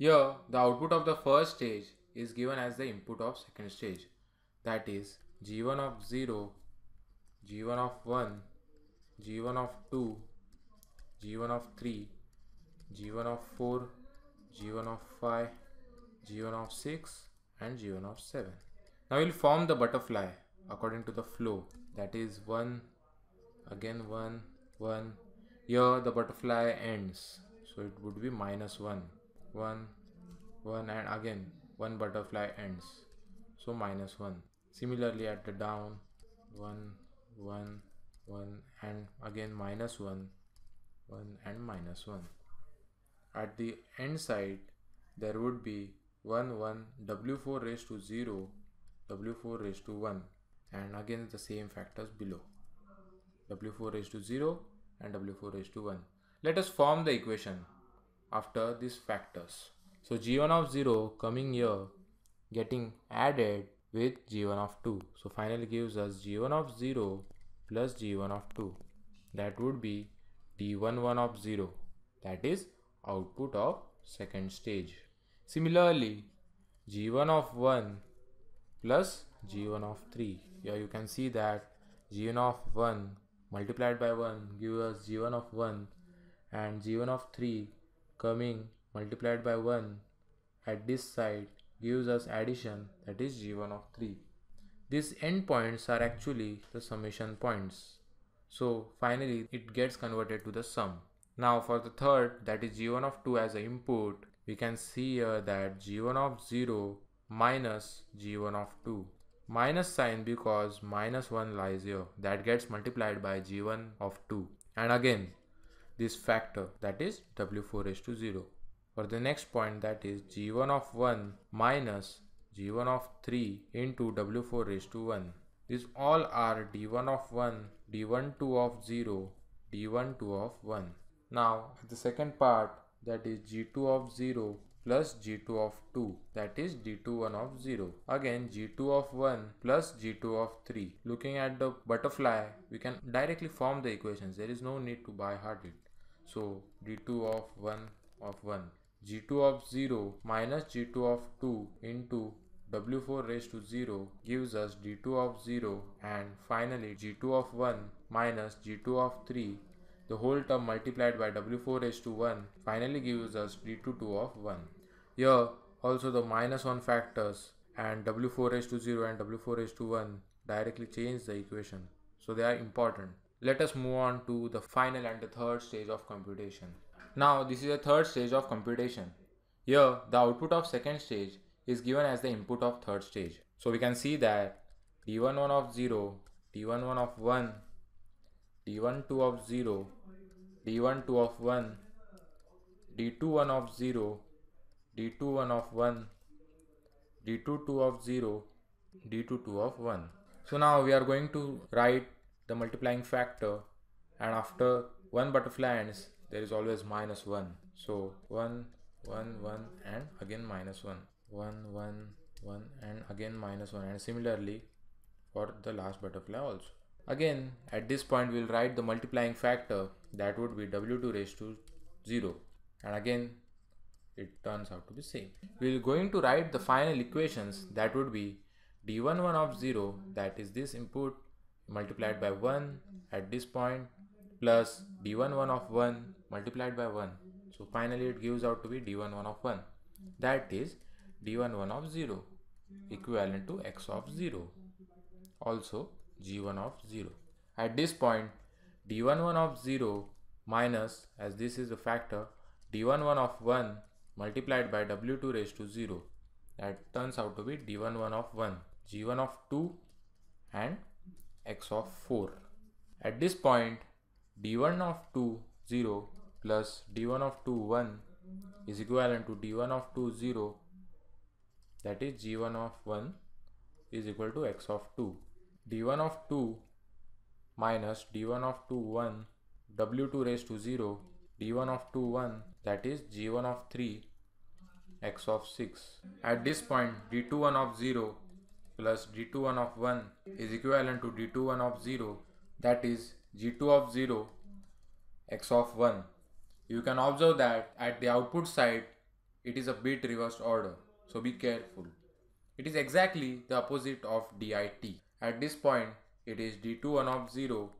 Here, the output of the first stage is given as the input of second stage. That is g1 of 0, g1 of 1, g1 of 2, g1 of 3, g1 of 4, g1 of 5, g1 of 6 and g1 of 7. Now we'll form the butterfly according to the flow that is 1 again 1 1 here the butterfly ends so it would be minus 1 1 1 and again one butterfly ends so minus 1 similarly at the down 1 1 1 and again minus 1 1 and minus 1 at the end side there would be 1 1 w4 raised to 0 w4 raised to 1 and again the same factors below w4 raised to 0 and w4 raised to 1 let us form the equation after these factors. So g1 of 0 coming here getting added with g1 of 2. So finally gives us g1 of 0 plus g1 of 2. That would be d11 of 0. That is output of second stage. Similarly, g1 of 1 plus g1 of 3. Here you can see that g1 of 1 multiplied by 1 gives us g1 of 1 and g1 of 3 coming multiplied by 1 at this side gives us addition that is g1 of 3. These endpoints are actually the summation points. So finally it gets converted to the sum. Now for the third that is g1 of 2 as an input we can see here that g1 of 0 minus g1 of 2 minus sign because minus 1 lies here that gets multiplied by g1 of 2 and again this factor that is W4 h W4H2 0. For the next point that is G1 of 1 minus G1 of 3 into W4 h 2 1. These all are D1 of 1, D1 2 of 0, D1 2 of 1. Now the second part that is G2 of 0 plus G2 of 2 that is G21 of 0. Again G2 of 1 plus G2 of 3. Looking at the butterfly we can directly form the equations there is no need to by heart it. So d2 of 1 of 1 g2 of 0 minus g2 of 2 into w4 raised to 0 gives us d2 of 0 and finally g2 of 1 minus g2 of 3 the whole term multiplied by w4 raised to 1 finally gives us d 2 of 1. Here also the minus 1 factors and w4 raised to 0 and w4 raised to 1 directly change the equation. So they are important. Let us move on to the final and the third stage of computation. Now this is the third stage of computation. Here the output of second stage is given as the input of third stage. So we can see that d11 of 0, d11 of 1, d12 of 0, d12 of 1, d21 of 0, d21 of 1, d22 of 0, d22 of 1. So now we are going to write the multiplying factor and after one butterfly ends there is always minus 1 so 1 1 1 and again minus 1 1 1 1 and again minus 1 and similarly for the last butterfly also again at this point we'll write the multiplying factor that would be w2 raised to 0 and again it turns out to be same we're going to write the final equations that would be d11 of 0 that is this input multiplied by 1 at this point plus d11 of 1 multiplied by 1. So finally it gives out to be d11 of 1. That is d11 of 0 equivalent to x of 0. Also g1 of 0. At this point d11 of 0 minus as this is a factor d11 of 1 multiplied by w2 raised to 0 that turns out to be d11 of 1 g1 of 2 and x of 4. At this point d1 of 2 0 plus d1 of 2 1 is equivalent to d1 of 2 0 that is g1 of 1 is equal to x of 2 d1 of 2 minus d1 of 2 1 w2 raised to 0 d1 of 2 1 that is g1 of 3 x of 6 at this point d2 1 of 0 plus d21 of 1 is equivalent to d21 of 0 that is g2 of 0 x of 1. You can observe that at the output side it is a bit reversed order so be careful. It is exactly the opposite of dit. At this point it is d21 of 0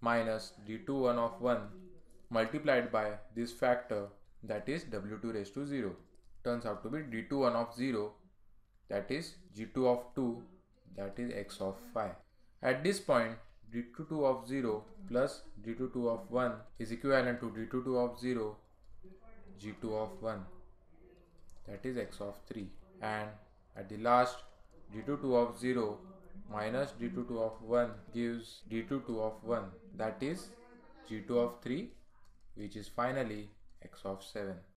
minus d21 of 1 multiplied by this factor that is w2 raised to 0 turns out to be d21 of 0 that is g2 of 2 that is x of 5. At this point d22 of 0 plus d22 of 1 is equivalent to d22 of 0 g2 of 1 that is x of 3 and at the last d22 of 0 minus d22 of 1 gives d22 of 1 that is g2 of 3 which is finally x of 7.